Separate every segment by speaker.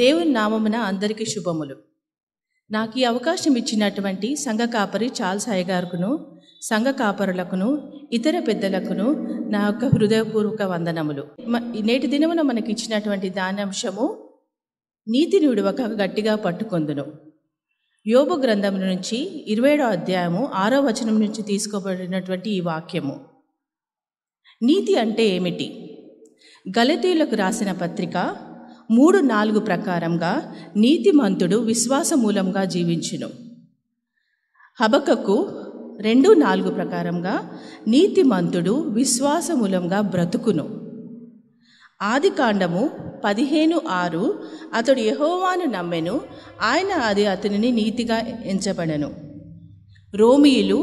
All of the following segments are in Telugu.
Speaker 1: దేవుని నామమున అందరికీ శుభములు నాకు ఈ అవకాశం ఇచ్చినటువంటి సంఘ కాపరి చాల్స్ అయ్యగారుకును సంఘ కాపరులకును ఇతర పెద్దలకును నా యొక్క హృదయపూర్వక వందనములు నేటి దినమున మనకి ఇచ్చినటువంటి దానాంశము నీతిని ఒక గట్టిగా పట్టుకొందును యోబు గ్రంథం నుంచి ఇరవై ఏడో అధ్యాయము ఆరో వచనం నుంచి తీసుకోబడినటువంటి ఈ వాక్యము నీతి అంటే ఏమిటి గలతీయులకు రాసిన పత్రిక మూడు నాలుగు ప్రకారంగా నీతిమంతుడు విశ్వాసమూలంగా జీవించును హబకకు రెండు నాలుగు ప్రకారంగా నీతిమంతుడు విశ్వాసమూలంగా బ్రతుకును ఆది కాండము పదిహేను ఆరు అతడు యహోవాను నమ్మెను ఆయన అది అతనిని నీతిగా ఎంచబడను రోమియులు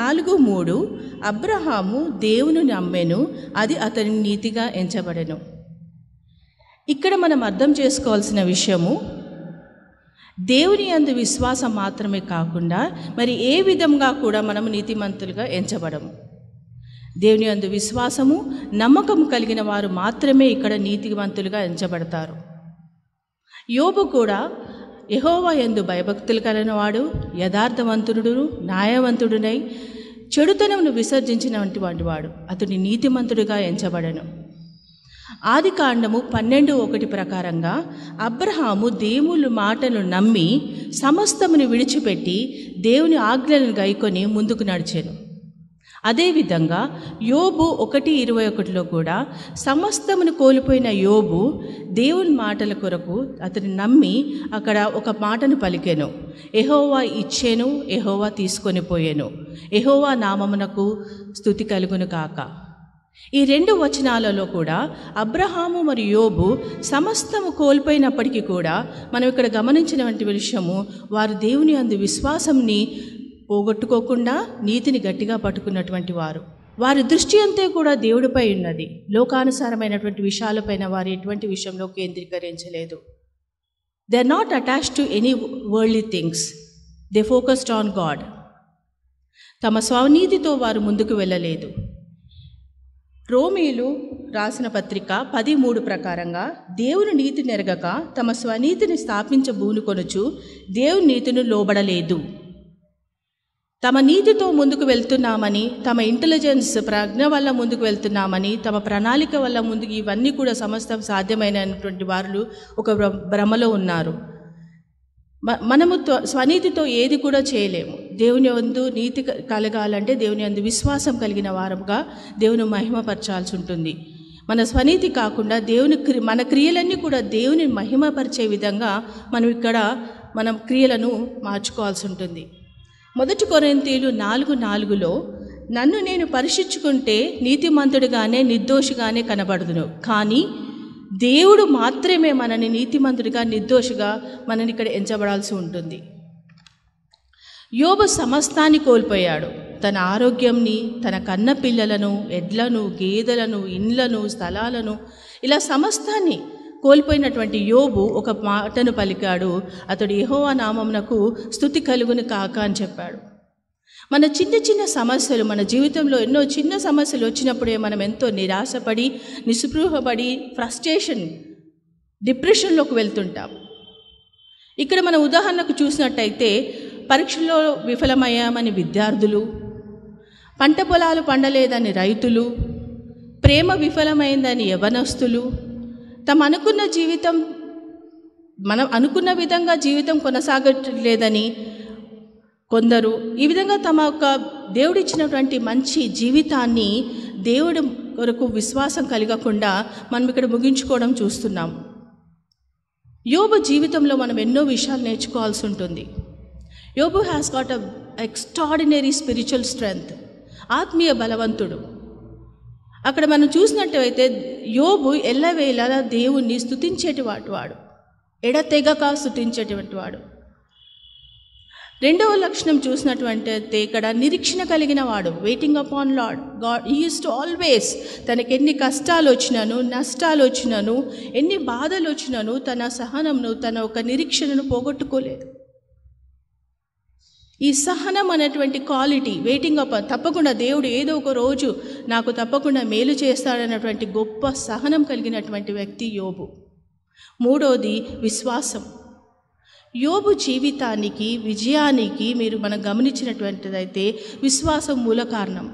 Speaker 1: నాలుగు మూడు అబ్రహాము దేవును నమ్మెను అది అతని నీతిగా ఎంచబడను ఇక్కడ మనం అర్థం చేసుకోవాల్సిన విషయము దేవుని అందు విశ్వాసం మాత్రమే కాకుండా మరి ఏ విధంగా కూడా మనం నీతిమంతులుగా ఎంచబడము దేవుని అందు విశ్వాసము నమ్మకం కలిగిన వారు మాత్రమే ఇక్కడ నీతివంతులుగా ఎంచబడతారు యోబు కూడా యహోవా ఎందు భయభక్తులు కలిగినవాడు యథార్థవంతుడు న్యాయవంతుడునై చెడుతనమును విసర్జించినటువంటి వాడు అతని నీతిమంతుడిగా ఎంచబడను ఆది కాండము పన్నెండు ఒకటి ప్రకారంగా అబ్రహాము దేవుని మాటను నమ్మి సమస్తమును విడిచిపెట్టి దేవుని ఆజ్ఞలను గైకొని ముందుకు నడిచాను అదేవిధంగా యోబు ఒకటి ఇరవై ఒకటిలో కూడా సమస్తమును కోల్పోయిన యోబు దేవుని మాటల కొరకు అతను నమ్మి అక్కడ ఒక మాటను పలికాను ఎహోవా ఇచ్చేను ఎహోవా తీసుకొని పోయాను ఎహోవా నామమునకు స్థుతి కలుగును కాక ఈ రెండు వచనాలలో కూడా అబ్రహాము మరియు యోబు సమస్తము కోల్పోయినప్పటికీ కూడా మనం ఇక్కడ గమనించినటువంటి విషయము వారు దేవుని అందు విశ్వాసంని పోగొట్టుకోకుండా నీతిని గట్టిగా పట్టుకున్నటువంటి వారు వారి దృష్టి అంతే కూడా దేవుడిపై ఉన్నది లోకానుసారమైనటువంటి విషయాలపైన వారు ఎటువంటి విషయంలో కేంద్రీకరించలేదు they are not attach to any worldly things they focused on God తమ స్వనీతితో వారు ముందుకు వెళ్ళలేదు రోమీలు రాసిన పత్రిక పది మూడు ప్రకారంగా దేవుని నీతి నెరగక తమ స్వనీతిని కొనుచు దేవుని నీతిని లోబడలేదు తమ నీతితో ముందుకు వెళ్తున్నామని తమ ఇంటెలిజెన్స్ ప్రజ్ఞ వల్ల ముందుకు వెళ్తున్నామని తమ ప్రణాళిక వల్ల ముందుకు ఇవన్నీ కూడా సమస్తం సాధ్యమైనటువంటి వారు ఒక భ్రమలో ఉన్నారు మనము స్వనీతితో ఏది కూడా చేయలేము దేవుని యందు నీతి కలగాలంటే దేవుని యందు విశ్వాసం కలిగిన వారముగా దేవుని మహిమపరచాల్సి ఉంటుంది మన స్వనీతి కాకుండా దేవుని క్రి మన క్రియలన్నీ కూడా దేవుని మహిమపరిచే విధంగా మనం ఇక్కడ మనం క్రియలను మార్చుకోవాల్సి ఉంటుంది మొదటి కొరంతీలు నాలుగు నాలుగులో నన్ను నేను పరీక్షించుకుంటే నీతిమంతుడిగానే నిర్దోషిగానే కనబడదును కానీ దేవుడు మాత్రమే మనని నీతిమంతుడిగా నిర్దోషిగా మనని ఇక్కడ ఎంచబడాల్సి ఉంటుంది యోబు సమస్తాన్ని కోల్పోయాడు తన ఆరోగ్యంని తన కన్న పిల్లలను ఎడ్లను గేదెలను ఇండ్లను స్థలాలను ఇలా సమస్తాన్ని కోల్పోయినటువంటి యోబు ఒక మాటను పలికాడు అతడు యహోవా నామంనకు స్థుతి కలుగుని కాక అని చెప్పాడు మన చిన్న చిన్న సమస్యలు మన జీవితంలో ఎన్నో చిన్న సమస్యలు వచ్చినప్పుడే మనం ఎంతో నిరాశపడి నిస్పృహపడి ఫ్రస్ట్రేషన్ డిప్రెషన్లోకి వెళ్తుంటాం ఇక్కడ మన ఉదాహరణకు చూసినట్టయితే పరీక్షల్లో విఫలమయ్యామని విద్యార్థులు పంట పొలాలు పండలేదని రైతులు ప్రేమ విఫలమైందని యవనస్తులు తమ అనుకున్న జీవితం మనం అనుకున్న విధంగా జీవితం కొనసాగట్లేదని కొందరు ఈ విధంగా తమ యొక్క దేవుడిచ్చినటువంటి మంచి జీవితాన్ని దేవుడు కొరకు విశ్వాసం కలగకుండా మనం ఇక్కడ ముగించుకోవడం చూస్తున్నాం యోగ జీవితంలో మనం ఎన్నో విషయాలు నేర్చుకోవాల్సి ఉంటుంది యోబు has got a extraordinary spiritual strength ఆత్మీయ బలవంతుడు అక్కడ మనం చూసినట్టయితే యోబు ఎల్లవేళలా దేవుణ్ణి స్థుతించేటివాటి వాడు ఎడతెగక స్థుతించేటువంటి వాడు రెండవ లక్షణం చూసినటువంటి ఇక్కడ నిరీక్షణ కలిగిన వాడు waiting upon Lord God is to always తనకి ఎన్ని కష్టాలు వచ్చినను నష్టాలు వచ్చినను ఎన్ని బాధలు వచ్చినను తన సహనంను తన ఒక నిరీక్షణను పోగొట్టుకోలేదు ఈ సహనం అనేటువంటి క్వాలిటీ వెయిటింగ్ అప్ తప్పకుండా దేవుడు ఏదో ఒక రోజు నాకు తప్పకుండా మేలు చేస్తాడన్నటువంటి గొప్ప సహనం కలిగినటువంటి వ్యక్తి యోబు మూడోది విశ్వాసం యోబు జీవితానికి విజయానికి మీరు మనం గమనించినటువంటిదైతే విశ్వాసం మూల కారణం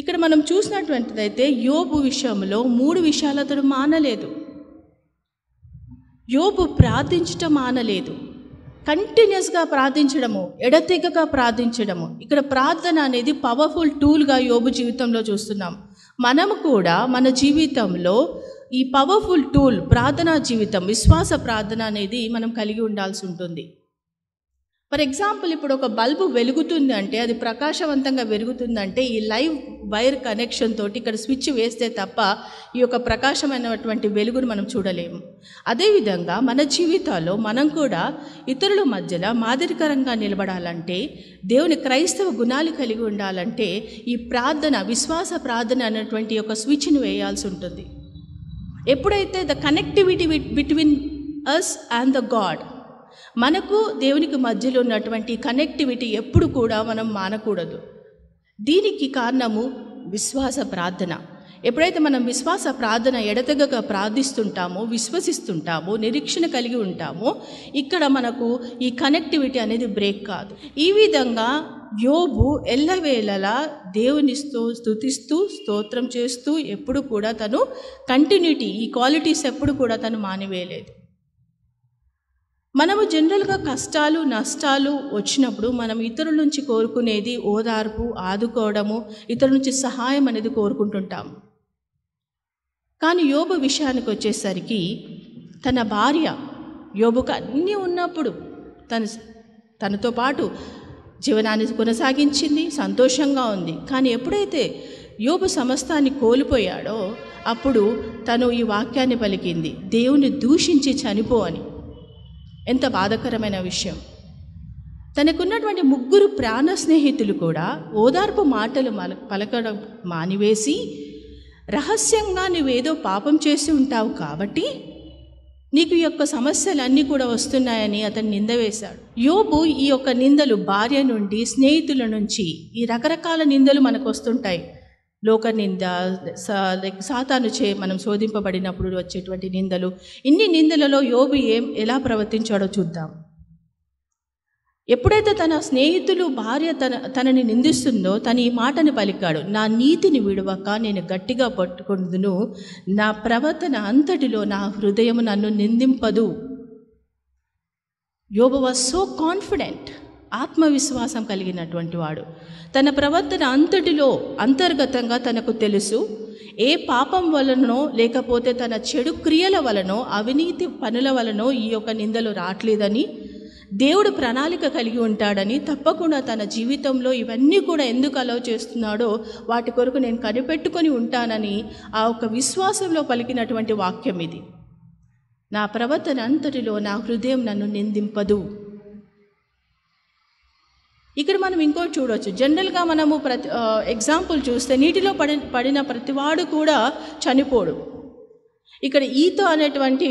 Speaker 1: ఇక్కడ మనం చూసినటువంటిదైతే యోబు విషయంలో మూడు విషయాలు అతడు మానలేదు యోబు ప్రార్థించటం మానలేదు కంటిన్యూస్గా ప్రార్థించడము ఎడతెగక ప్రార్థించడము ఇక్కడ ప్రార్థన అనేది పవర్ఫుల్ టూల్గా యోగు జీవితంలో చూస్తున్నాం మనము కూడా మన జీవితంలో ఈ పవర్ఫుల్ టూల్ ప్రార్థనా జీవితం విశ్వాస ప్రార్థన అనేది మనం కలిగి ఉండాల్సి ఉంటుంది ఫర్ ఎగ్జాంపుల్ ఇప్పుడు ఒక బల్బు వెలుగుతుంది అంటే అది ప్రకాశవంతంగా వెలుగుతుందంటే ఈ లైవ్ వైర్ కనెక్షన్ తోటి ఇక్కడ స్విచ్ వేస్తే తప్ప ఈ యొక్క ప్రకాశమైనటువంటి వెలుగును మనం చూడలేము అదేవిధంగా మన జీవితాల్లో మనం కూడా ఇతరుల మధ్యలో మాదిరికరంగా నిలబడాలంటే దేవుని క్రైస్తవ గుణాలు కలిగి ఉండాలంటే ఈ ప్రార్థన విశ్వాస ప్రార్థన అనేటువంటి యొక్క స్విచ్ను వేయాల్సి ఉంటుంది ఎప్పుడైతే the connectivity between us and the God మనకు దేవునికి మధ్యలో ఉన్నటువంటి కనెక్టివిటీ ఎప్పుడు కూడా మనం మానకూడదు దీనికి కారణము విశ్వాస ప్రార్థన ఎప్పుడైతే మనం విశ్వాస ప్రార్థన ఎడతెగక ప్రార్థిస్తుంటామో విశ్వసిస్తుంటామో నిరీక్షణ కలిగి ఉంటామో ఇక్కడ మనకు ఈ కనెక్టివిటీ అనేది బ్రేక్ కాదు ఈ విధంగా యోబు ఎల్లవేళలా దేవునిస్తూ స్థుతిస్తూ స్తోత్రం చేస్తూ ఎప్పుడు కూడా తను కంటిన్యూటీ ఈ క్వాలిటీస్ ఎప్పుడు కూడా తను మానివేయలేదు మనము జనరల్గా కష్టాలు నష్టాలు వచ్చినప్పుడు మనం ఇతరుల నుంచి కోరుకునేది ఓదార్పు ఆదుకోవడము ఇతరుల నుంచి సహాయం అనేది కోరుకుంటుంటాం కానీ యోబు విషయానికి వచ్చేసరికి తన భార్య యోబుకు అన్నీ ఉన్నప్పుడు తను తనతో పాటు జీవనాన్ని కొనసాగించింది సంతోషంగా ఉంది కానీ ఎప్పుడైతే యోబు సమస్తాన్ని కోల్పోయాడో అప్పుడు తను ఈ వాక్యాన్ని పలికింది దేవుని దూషించి చనిపో అని ఎంత బాధకరమైన విషయం తనకున్నటువంటి ముగ్గురు ప్రాణ స్నేహితులు కూడా ఓదార్పు మాటలు మల పలకడం మానివేసి రహస్యంగా నువ్వేదో పాపం చేసి ఉంటావు కాబట్టి నీకు ఈ యొక్క సమస్యలన్నీ కూడా వస్తున్నాయని అతను నింద వేశాడు యోబు ఈ యొక్క నిందలు భార్య నుండి స్నేహితుల నుంచి ఈ రకరకాల నిందలు మనకు వస్తుంటాయి లోక నింద సాతాను చే మనం శోధింపబడినప్పుడు వచ్చేటువంటి నిందలు ఇన్ని నిందలలో యోగు ఏం ఎలా ప్రవర్తించాడో చూద్దాం ఎప్పుడైతే తన స్నేహితులు భార్య తన తనని నిందిస్తుందో తన ఈ మాటను పలికాడు నా నీతిని విడవక నేను గట్టిగా పట్టుకుందును నా ప్రవర్తన అంతటిలో నా హృదయం నన్ను నిందింపదు యోబు వాజ్ సో కాన్ఫిడెంట్ ఆత్మవిశ్వాసం కలిగినటువంటి వాడు తన ప్రవర్తన అంతటిలో అంతర్గతంగా తనకు తెలుసు ఏ పాపం వలనో లేకపోతే తన చెడు క్రియల వలనో అవినీతి పనుల వలనో ఈ యొక్క నిందలు రావట్లేదని దేవుడు ప్రణాళిక కలిగి ఉంటాడని తప్పకుండా తన జీవితంలో ఇవన్నీ కూడా ఎందుకు అలవ్ చేస్తున్నాడో వాటి కొరకు నేను కనిపెట్టుకొని ఉంటానని ఆ ఒక విశ్వాసంలో పలికినటువంటి వాక్యం ఇది నా ప్రవర్తన అంతటిలో నా హృదయం నన్ను నిందింపదు ఇక్కడ మనం ఇంకోటి చూడవచ్చు జనరల్గా మనము ప్రతి ఎగ్జాంపుల్ చూస్తే నీటిలో పడి పడిన ప్రతివాడు కూడా చనిపోడు ఇక్కడ ఈతో అనేటువంటి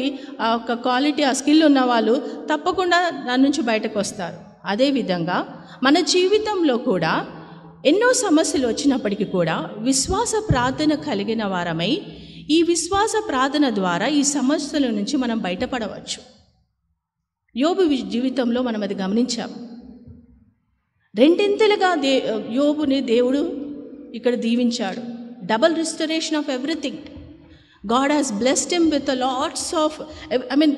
Speaker 1: ఒక క్వాలిటీ ఆ స్కిల్ ఉన్న వాళ్ళు తప్పకుండా దాని నుంచి బయటకు వస్తారు అదేవిధంగా మన జీవితంలో కూడా ఎన్నో సమస్యలు వచ్చినప్పటికీ కూడా విశ్వాస ప్రార్థన కలిగిన వారమై ఈ విశ్వాస ప్రార్థన ద్వారా ఈ సమస్యల నుంచి మనం బయటపడవచ్చు యోగు జీవితంలో మనం అది గమనించాము రెండింతలుగా దే యోబుని దేవుడు ఇక్కడ దీవించాడు double restoration of everything God has blessed him with lots of I mean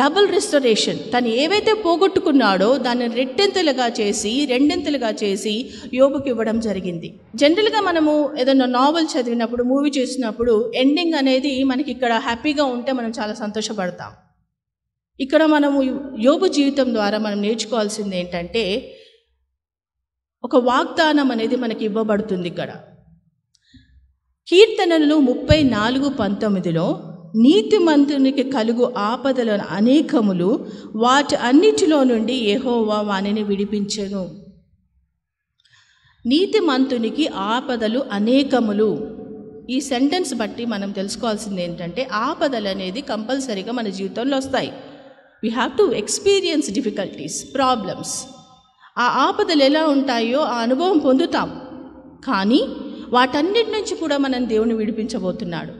Speaker 1: double restoration తను ఏవైతే పోగొట్టుకున్నాడో దాన్ని రెట్టింతలుగా చేసి రెండింతలుగా చేసి యోబుకి ఇవ్వడం జరిగింది జనరల్గా మనము ఏదైనా నావెల్ చదివినప్పుడు మూవీ చూసినప్పుడు ఎండింగ్ అనేది మనకి ఇక్కడ హ్యాపీగా ఉంటే మనం చాలా సంతోషపడతాం ఇక్కడ మనము యోబు జీవితం ద్వారా మనం నేర్చుకోవాల్సింది ఏంటంటే ఒక వాగ్దానం అనేది మనకి ఇవ్వబడుతుంది ఇక్కడ కీర్తనలు ముప్పై నాలుగు పంతొమ్మిదిలో నీతిమంతునికి కలుగు ఆపదల అనేకములు వాటి అన్నిటిలో నుండి ఏహోవా వానిని విడిపించెను నీతిమంతునికి ఆపదలు అనేకములు ఈ సెంటెన్స్ బట్టి మనం తెలుసుకోవాల్సింది ఏంటంటే ఆపదలు అనేది కంపల్సరీగా మన జీవితంలో వస్తాయి we have to experience difficulties problems ఆ ఆపదలు ఎలా ఉంటాయో ఆ అనుభవం పొందుతాం కానీ వాటన్నిటి నుంచి కూడా మనం దేవుని విడిపించబోతున్నాడు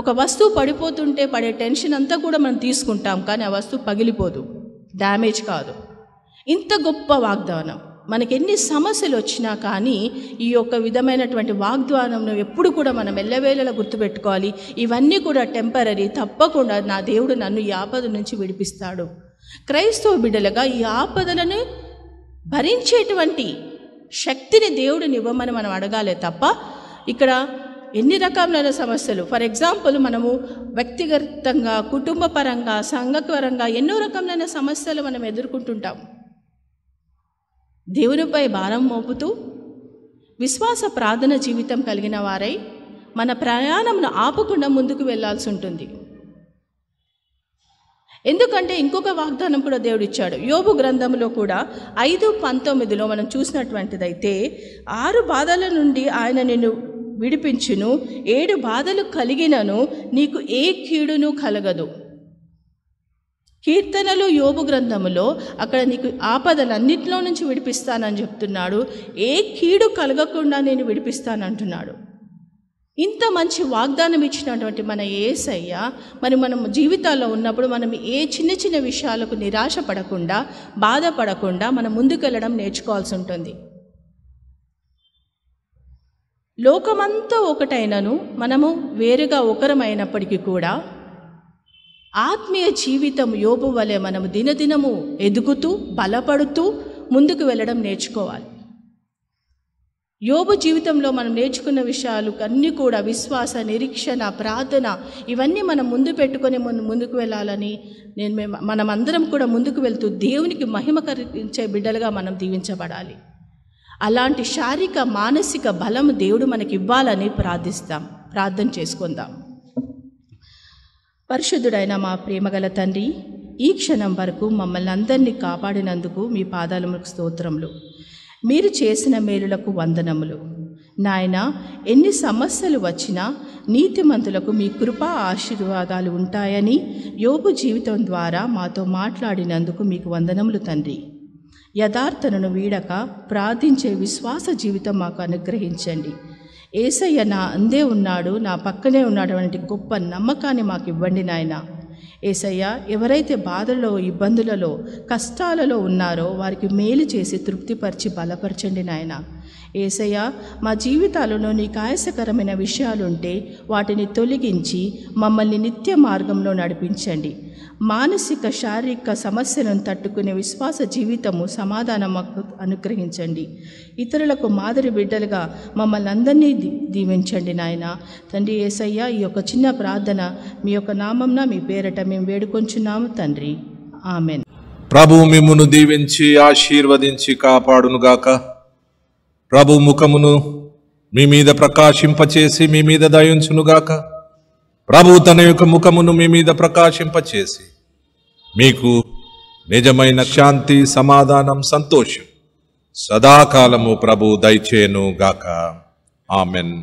Speaker 1: ఒక వస్తువు పడిపోతుంటే పడే టెన్షన్ అంతా కూడా మనం తీసుకుంటాం కానీ ఆ వస్తువు పగిలిపోదు డ్యామేజ్ కాదు ఇంత గొప్ప వాగ్దానం మనకి ఎన్ని సమస్యలు వచ్చినా కానీ ఈ యొక్క విధమైనటువంటి వాగ్దానం ఎప్పుడు కూడా మనం ఎల్లవేళలా గుర్తుపెట్టుకోవాలి ఇవన్నీ కూడా టెంపరీ తప్పకుండా నా దేవుడు నన్ను ఈ ఆపద నుంచి విడిపిస్తాడు క్రైస్తవ బిడ్డలుగా ఈ ఆపదలను భరించేటువంటి శక్తిని దేవుడిని ఇవ్వమని మనం అడగాలే తప్ప ఇక్కడ ఎన్ని రకములైన సమస్యలు ఫర్ ఎగ్జాంపుల్ మనము వ్యక్తిగతంగా కుటుంబ పరంగా సంఘపరంగా ఎన్నో రకములైన సమస్యలు మనం ఎదుర్కొంటుంటాం దేవునిపై భారం మోపుతూ విశ్వాస ప్రార్థన జీవితం కలిగిన వారై మన ప్రయాణమును ఆపకుండా ముందుకు వెళ్లాల్సి ఉంటుంది ఎందుకంటే ఇంకొక వాగ్దానం కూడా దేవుడు ఇచ్చాడు యోబు గ్రంథంలో కూడా ఐదు పంతొమ్మిదిలో మనం చూసినటువంటిదైతే ఆరు బాధల నుండి ఆయన నిన్ను విడిపించును ఏడు బాధలు కలిగినను నీకు ఏ కీడును కలగదు కీర్తనలు యోబు గ్రంథములో అక్కడ నీకు ఆపదలన్నింటిలో నుంచి విడిపిస్తానని చెప్తున్నాడు ఏ కీడు కలగకుండా నేను విడిపిస్తానంటున్నాడు ఇంత మంచి వాగ్దానం ఇచ్చినటువంటి మన ఏసయ్య మరి మనం జీవితాల్లో ఉన్నప్పుడు మనం ఏ చిన్న చిన్న విషయాలకు నిరాశ పడకుండా బాధపడకుండా మనం ముందుకెళ్ళడం నేర్చుకోవాల్సి ఉంటుంది లోకమంతా ఒకటైనను మనము వేరుగా ఒకరమైనప్పటికీ కూడా ఆత్మీయ జీవితం యోపు వలె మనము దినదినము ఎదుగుతూ బలపడుతూ ముందుకు వెళ్ళడం నేర్చుకోవాలి యోబు జీవితంలో మనం నేర్చుకున్న విషయాలు అన్నీ కూడా విశ్వాస నిరీక్షణ ప్రార్థన ఇవన్నీ మనం ముందు పెట్టుకొని ముందు ముందుకు వెళ్ళాలని నేను మేము మనమందరం కూడా ముందుకు వెళ్తూ దేవునికి మహిమకరించే బిడ్డలుగా మనం దీవించబడాలి అలాంటి శారీరక మానసిక బలం దేవుడు మనకి ఇవ్వాలని ప్రార్థిస్తాం ప్రార్థన చేసుకుందాం పరిశుద్ధుడైన మా ప్రేమగల తండ్రి ఈ క్షణం వరకు మమ్మల్ని అందరినీ కాపాడినందుకు మీ పాదాలకు స్తోత్రములు మీరు చేసిన మేలులకు వందనములు నాయన ఎన్ని సమస్యలు వచ్చినా నీతిమంతులకు మీ కృపా ఆశీర్వాదాలు ఉంటాయని యోగు జీవితం ద్వారా మాతో మాట్లాడినందుకు మీకు వందనములు తండ్రి యథార్థను వీడక ప్రార్థించే విశ్వాస జీవితం మాకు అనుగ్రహించండి ఏసయ్య నా అందే ఉన్నాడు నా పక్కనే ఉన్నాడు అనే గొప్ప నమ్మకాన్ని మాకు ఇవ్వండి నాయనా ఏసయ్య ఎవరైతే బాధలో ఇబ్బందులలో కష్టాలలో ఉన్నారో వారికి మేలు చేసి తృప్తిపరిచి బలపరచండి నాయన ఏసయ్య మా జీవితాలలో నీకు ఆయాసకరమైన విషయాలుంటే వాటిని తొలగించి మమ్మల్ని నిత్య మార్గంలో నడిపించండి మానసిక శారీరక సమస్యలను తట్టుకునే విశ్వాస జీవితము సమాధానం అనుగ్రహించండి ఇతరులకు మాదిరి బిడ్డలుగా మమ్మల్ని అందరినీ దీవించండి నాయన తండ్రి ఏసయ్య ఈ యొక్క చిన్న ప్రార్థన మీ యొక్క నామంన మీ పేరట మేము వేడుకొంచున్నాము తండ్రి ఆమెన్ ప్రభువు మిమ్మును దీవించి ఆశీర్వదించి కాపాడునుగాక ప్రభు ముఖమును మీ మీద ప్రకాశింపచేసి మీ మీద దయించునుగాక ప్రభు తన యొక్క ముఖమును మీ మీద ప్రకాశింపచేసి మీకు నిజమైన శాంతి సమాధానం సంతోషం సదాకాలము ప్రభు దయచేను గాక ఆమెన్